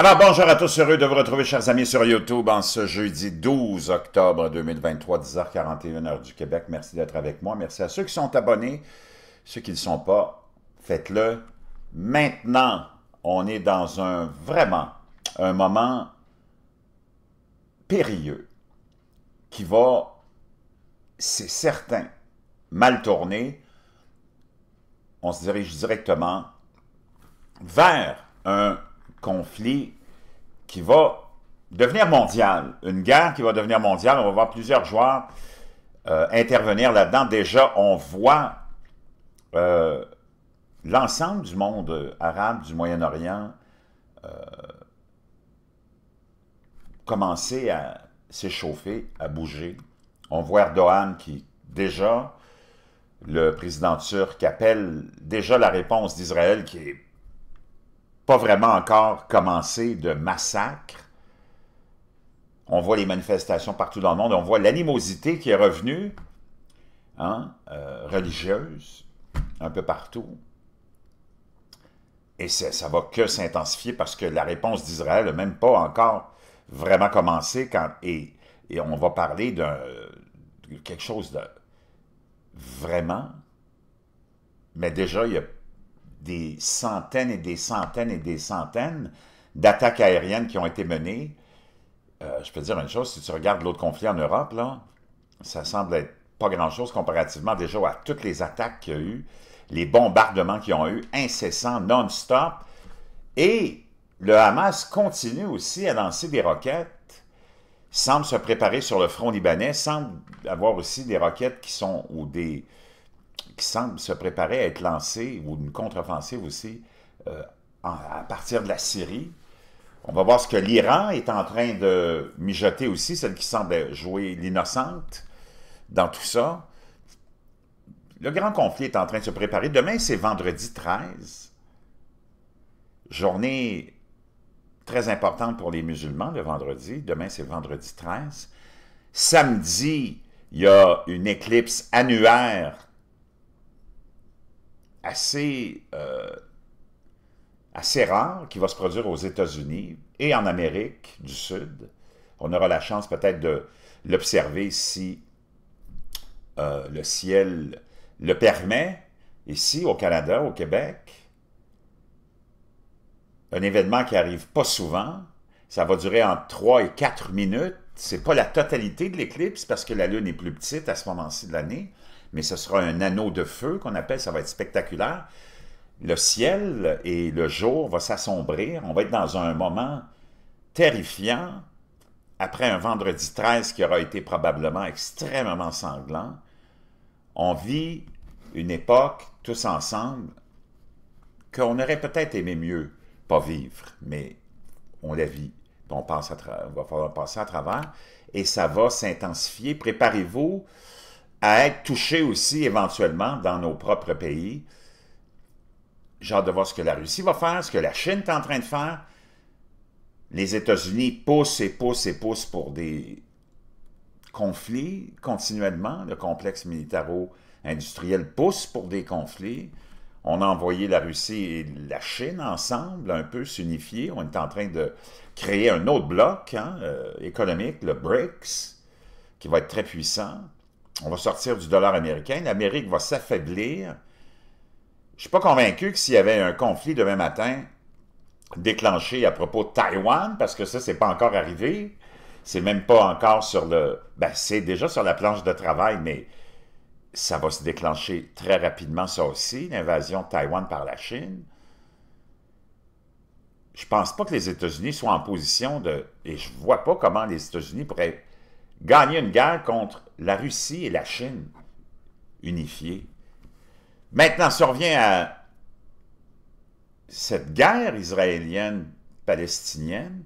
Alors bonjour à tous, heureux de vous retrouver chers amis sur YouTube en ce jeudi 12 octobre 2023, 10h41 heure du Québec. Merci d'être avec moi, merci à ceux qui sont abonnés, ceux qui ne sont pas, faites-le. Maintenant, on est dans un vraiment, un moment périlleux qui va, c'est certain, mal tourner. On se dirige directement vers un conflit qui va devenir mondial. Une guerre qui va devenir mondiale. On va voir plusieurs joueurs euh, intervenir là-dedans. Déjà, on voit euh, l'ensemble du monde arabe, du Moyen-Orient, euh, commencer à s'échauffer, à bouger. On voit Erdogan qui, déjà, le président turc appelle déjà la réponse d'Israël qui est pas vraiment encore commencé de massacre. On voit les manifestations partout dans le monde, on voit l'animosité qui est revenue, hein, euh, religieuse, un peu partout. Et ça, ça va que s'intensifier parce que la réponse d'Israël n'a même pas encore vraiment commencé. Quand, et, et on va parler d'un quelque chose de vraiment... Mais déjà, il y a des centaines et des centaines et des centaines d'attaques aériennes qui ont été menées. Euh, je peux dire une chose, si tu regardes l'autre conflit en Europe, là, ça semble être pas grand-chose comparativement déjà à toutes les attaques qu'il y a eu, les bombardements qui ont eu, incessants, non-stop. Et le Hamas continue aussi à lancer des roquettes, semble se préparer sur le front libanais, semble avoir aussi des roquettes qui sont, ou des, qui semble se préparer à être lancé, ou une contre-offensive aussi, euh, à partir de la Syrie. On va voir ce que l'Iran est en train de mijoter aussi, celle qui semble jouer l'innocente dans tout ça. Le grand conflit est en train de se préparer. Demain, c'est vendredi 13. Journée très importante pour les musulmans, le vendredi. Demain, c'est vendredi 13. Samedi, il y a une éclipse annuaire assez, euh, assez rare qui va se produire aux États-Unis et en Amérique du Sud. On aura la chance peut-être de l'observer si euh, le ciel le permet, ici au Canada, au Québec. Un événement qui n'arrive pas souvent, ça va durer entre 3 et 4 minutes. C'est pas la totalité de l'éclipse parce que la Lune est plus petite à ce moment-ci de l'année, mais ce sera un anneau de feu qu'on appelle, ça va être spectaculaire. Le ciel et le jour vont s'assombrir, on va être dans un moment terrifiant, après un vendredi 13 qui aura été probablement extrêmement sanglant. On vit une époque, tous ensemble, qu'on aurait peut-être aimé mieux pas vivre, mais on la vit. On, passe à on va falloir passer à travers et ça va s'intensifier. Préparez-vous à être touchés aussi éventuellement dans nos propres pays. genre de voir ce que la Russie va faire, ce que la Chine est en train de faire. Les États-Unis poussent et poussent et poussent pour des conflits continuellement. Le complexe militaro-industriel pousse pour des conflits. On a envoyé la Russie et la Chine ensemble, un peu s'unifier. On est en train de créer un autre bloc hein, euh, économique, le BRICS, qui va être très puissant on va sortir du dollar américain, l'Amérique va s'affaiblir. Je ne suis pas convaincu que s'il y avait un conflit demain matin déclenché à propos de Taïwan, parce que ça, n'est pas encore arrivé, c'est même pas encore sur le... Ben, c'est déjà sur la planche de travail, mais ça va se déclencher très rapidement, ça aussi, l'invasion de Taïwan par la Chine. Je pense pas que les États-Unis soient en position de... Et je vois pas comment les États-Unis pourraient gagner une guerre contre la Russie et la Chine unifiées. Maintenant, survient revient à cette guerre israélienne-palestinienne.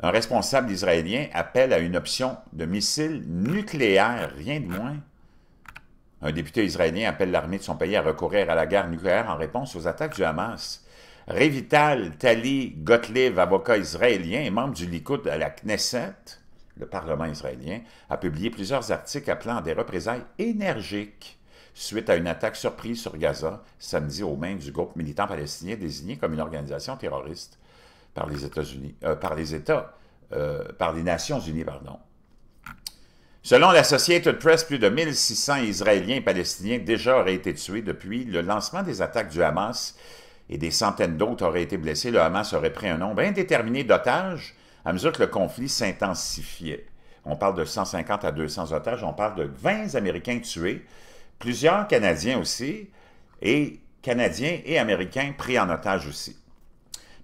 Un responsable israélien appelle à une option de missile nucléaire, rien de moins. Un député israélien appelle l'armée de son pays à recourir à la guerre nucléaire en réponse aux attaques du Hamas. Revital Tali Gottlieb, avocat israélien et membre du Likoud à la Knesset, le Parlement israélien, a publié plusieurs articles appelant à des représailles énergiques suite à une attaque surprise sur Gaza samedi aux mains du groupe militant palestinien désigné comme une organisation terroriste par les États-Unis, euh, par les États, euh, par les Nations Unies, pardon. Selon l'Associated Press, plus de 1600 Israéliens et Palestiniens déjà auraient été tués depuis le lancement des attaques du Hamas et des centaines d'autres auraient été blessés. Le Hamas aurait pris un nombre indéterminé d'otages à mesure que le conflit s'intensifiait, on parle de 150 à 200 otages, on parle de 20 Américains tués, plusieurs Canadiens aussi, et Canadiens et Américains pris en otage aussi.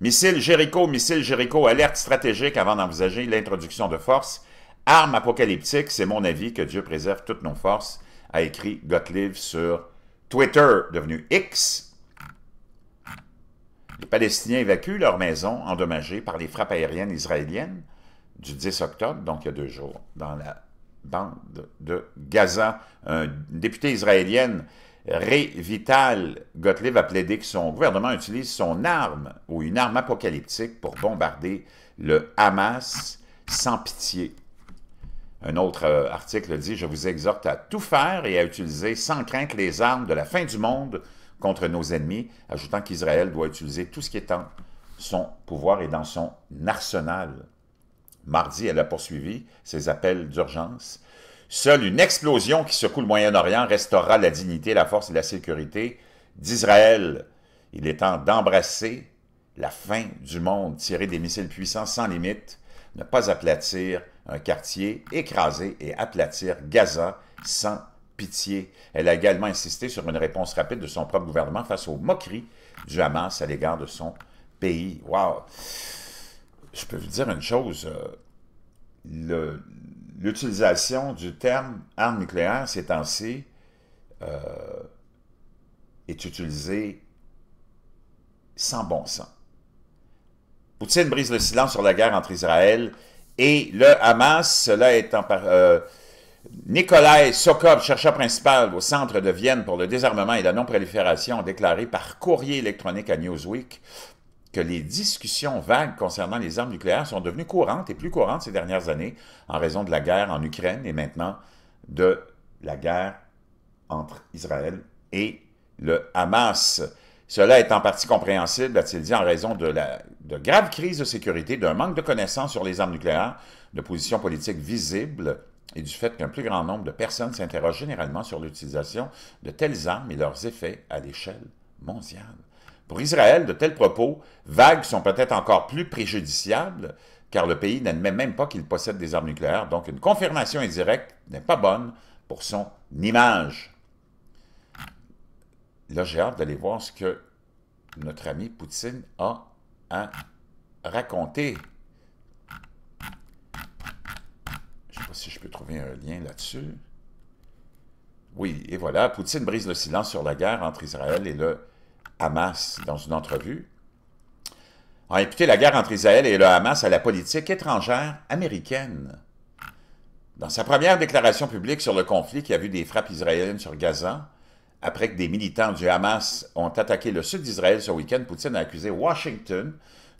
Missile Jericho, missile Jericho, alerte stratégique avant d'envisager l'introduction de force. Arme apocalyptique, c'est mon avis, que Dieu préserve toutes nos forces, a écrit Gottlieb sur Twitter, devenu X, les Palestiniens évacuent leurs maisons endommagées par les frappes aériennes israéliennes du 10 octobre, donc il y a deux jours, dans la bande de Gaza. un israélien, israélien, Vital Gottlieb, a plaidé que son gouvernement utilise son arme ou une arme apocalyptique pour bombarder le Hamas sans pitié. Un autre euh, article dit « Je vous exhorte à tout faire et à utiliser sans crainte les armes de la fin du monde » contre nos ennemis, ajoutant qu'Israël doit utiliser tout ce qui est en son pouvoir et dans son arsenal. Mardi, elle a poursuivi ses appels d'urgence. Seule une explosion qui secoue le Moyen-Orient restaurera la dignité, la force et la sécurité d'Israël. Il est temps d'embrasser la fin du monde, tirer des missiles puissants sans limite, ne pas aplatir un quartier, écraser et aplatir Gaza sans pitié. Elle a également insisté sur une réponse rapide de son propre gouvernement face aux moqueries du Hamas à l'égard de son pays. Waouh, Je peux vous dire une chose. Euh, l'utilisation du terme arme nucléaire ces temps-ci euh, est utilisée sans bon sens. Poutine brise le silence sur la guerre entre Israël et le Hamas. Cela étant... en, euh, Nikolai Sokov, chercheur principal au Centre de Vienne pour le désarmement et la non-prolifération, a déclaré par courrier électronique à Newsweek que les discussions vagues concernant les armes nucléaires sont devenues courantes et plus courantes ces dernières années en raison de la guerre en Ukraine et maintenant de la guerre entre Israël et le Hamas. Cela est en partie compréhensible, a-t-il dit, en raison de, la, de graves crises de sécurité, d'un manque de connaissances sur les armes nucléaires, de positions politiques visibles et du fait qu'un plus grand nombre de personnes s'interrogent généralement sur l'utilisation de telles armes et leurs effets à l'échelle mondiale. Pour Israël, de tels propos vagues sont peut-être encore plus préjudiciables, car le pays n'admet même pas qu'il possède des armes nucléaires, donc une confirmation indirecte n'est pas bonne pour son image. Là, j'ai hâte d'aller voir ce que notre ami Poutine a à raconter. si je peux trouver un lien là-dessus. Oui, et voilà, Poutine brise le silence sur la guerre entre Israël et le Hamas dans une entrevue. A imputé la guerre entre Israël et le Hamas à la politique étrangère américaine. Dans sa première déclaration publique sur le conflit qui a vu des frappes israéliennes sur Gaza, après que des militants du Hamas ont attaqué le sud d'Israël ce week-end, Poutine a accusé Washington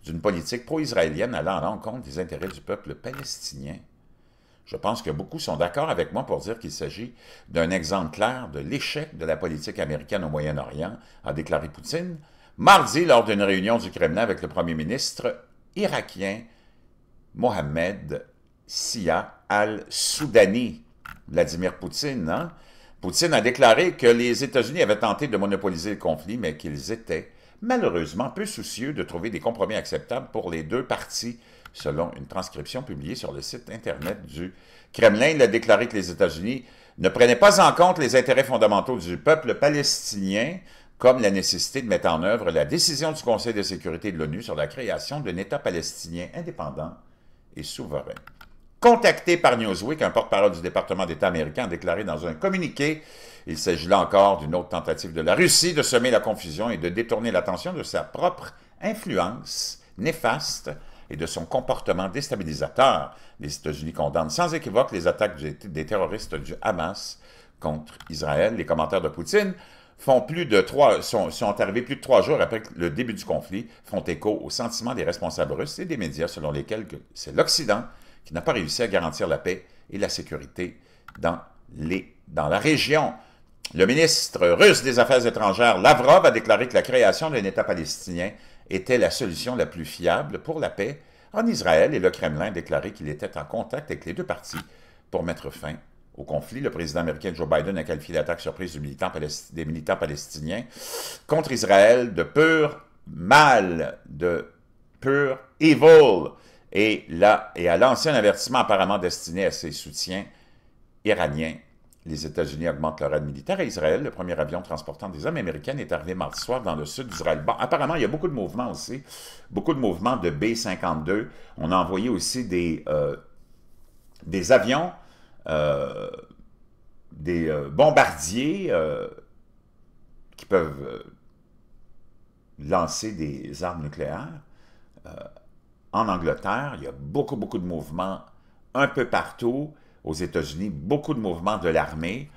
d'une politique pro-israélienne allant à l'encontre des intérêts du peuple palestinien. Je pense que beaucoup sont d'accord avec moi pour dire qu'il s'agit d'un exemple clair de l'échec de la politique américaine au Moyen-Orient, a déclaré Poutine mardi lors d'une réunion du Kremlin avec le premier ministre irakien Mohamed Sia al-Soudani. Vladimir Poutine, hein? Poutine a déclaré que les États-Unis avaient tenté de monopoliser le conflit, mais qu'ils étaient malheureusement peu soucieux de trouver des compromis acceptables pour les deux parties selon une transcription publiée sur le site Internet du Kremlin. Il a déclaré que les États-Unis ne prenaient pas en compte les intérêts fondamentaux du peuple palestinien, comme la nécessité de mettre en œuvre la décision du Conseil de sécurité de l'ONU sur la création d'un État palestinien indépendant et souverain. Contacté par Newsweek, un porte-parole du département d'État américain a déclaré dans un communiqué il s'agit là encore d'une autre tentative de la Russie de semer la confusion et de détourner l'attention de sa propre influence néfaste et de son comportement déstabilisateur, les États-Unis condamnent sans équivoque les attaques des terroristes du Hamas contre Israël. Les commentaires de Poutine font plus de trois, sont, arrivés plus de trois jours après le début du conflit, font écho au sentiment des responsables russes et des médias selon lesquels c'est l'Occident qui n'a pas réussi à garantir la paix et la sécurité dans la région. Le ministre russe des Affaires étrangères, Lavrov, a déclaré que la création d'un État palestinien était la solution la plus fiable pour la paix en Israël et le Kremlin a déclaré qu'il était en contact avec les deux parties pour mettre fin au conflit. Le président américain Joe Biden a qualifié l'attaque surprise des militants palestiniens contre Israël de pur mal, de pur evil, et, là, et a lancé un avertissement apparemment destiné à ses soutiens iraniens les États-Unis augmentent leur aide militaire à Israël. Le premier avion transportant des hommes américaines est arrivé mardi soir dans le sud d'Israël. Bon, apparemment, il y a beaucoup de mouvements aussi, beaucoup de mouvements de B-52. On a envoyé aussi des, euh, des avions, euh, des euh, bombardiers qui peuvent lancer des armes nucléaires. en Angleterre, il y a beaucoup, beaucoup de mouvements un peu partout aux États-Unis beaucoup de mouvements de l'armée,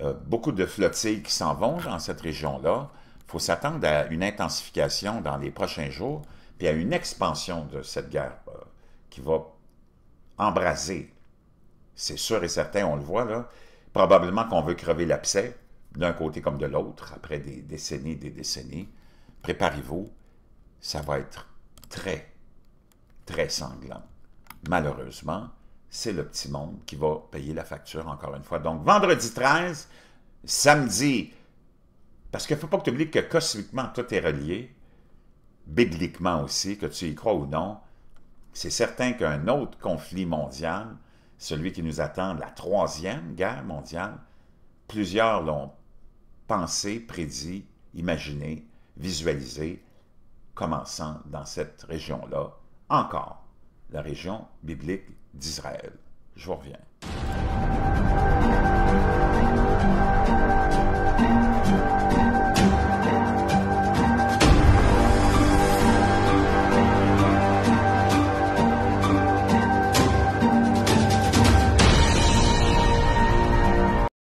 euh, beaucoup de flottilles qui s'en vont dans cette région-là. Il faut s'attendre à une intensification dans les prochains jours, puis à une expansion de cette guerre euh, qui va embraser. C'est sûr et certain, on le voit là. Probablement qu'on veut crever l'abcès d'un côté comme de l'autre après des décennies des décennies. Préparez-vous, ça va être très, très sanglant. Malheureusement, c'est le petit monde qui va payer la facture, encore une fois. Donc, vendredi 13, samedi, parce qu'il ne faut pas que tu oublies que cosmiquement, tout est relié, bibliquement aussi, que tu y crois ou non, c'est certain qu'un autre conflit mondial, celui qui nous attend, la troisième guerre mondiale, plusieurs l'ont pensé, prédit, imaginé, visualisé, commençant dans cette région-là, encore la région biblique d'Israël. Je vous reviens.